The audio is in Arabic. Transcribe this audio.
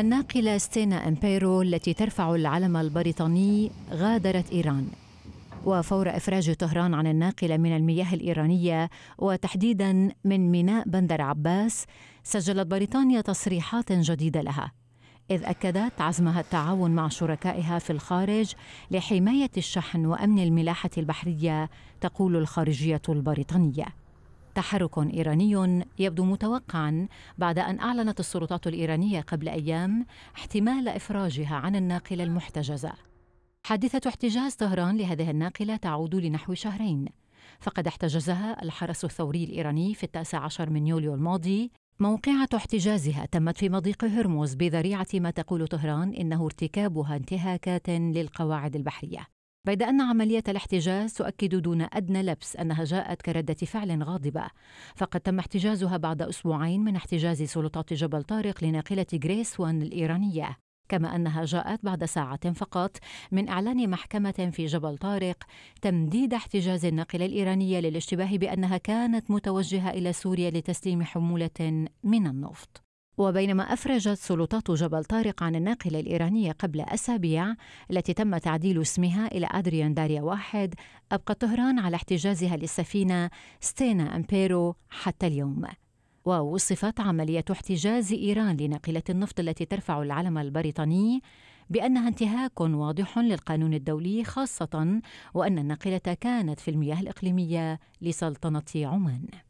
الناقلة ستينا إمبيرو التي ترفع العلم البريطاني غادرت إيران وفور إفراج طهران عن الناقلة من المياه الإيرانية وتحديدا من ميناء بندر عباس سجلت بريطانيا تصريحات جديدة لها إذ أكدت عزمها التعاون مع شركائها في الخارج لحماية الشحن وأمن الملاحة البحرية تقول الخارجية البريطانية تحرك إيراني يبدو متوقعا بعد أن أعلنت السلطات الإيرانية قبل أيام احتمال إفراجها عن الناقلة المحتجزة حادثة احتجاز طهران لهذه الناقلة تعود لنحو شهرين فقد احتجزها الحرس الثوري الإيراني في التاسع عشر من يوليو الماضي موقعة احتجازها تمت في مضيق هرمز بذريعة ما تقول طهران إنه ارتكابها انتهاكات للقواعد البحرية بيد أن عملية الاحتجاز تؤكد دون أدنى لبس أنها جاءت كردة فعل غاضبة فقد تم احتجازها بعد أسبوعين من احتجاز سلطات جبل طارق لناقلة غريس وان الإيرانية كما أنها جاءت بعد ساعة فقط من إعلان محكمة في جبل طارق تمديد احتجاز الناقلة الإيرانية للاشتباه بأنها كانت متوجهة إلى سوريا لتسليم حمولة من النفط وبينما أفرجت سلطات جبل طارق عن الناقلة الإيرانية قبل أسابيع التي تم تعديل اسمها إلى أدريان داريا واحد أبقت طهران على احتجازها للسفينة ستينا أمبيرو حتى اليوم ووصفت عملية احتجاز إيران لناقلة النفط التي ترفع العلم البريطاني بأنها انتهاك واضح للقانون الدولي خاصة وأن الناقلة كانت في المياه الإقليمية لسلطنة عمان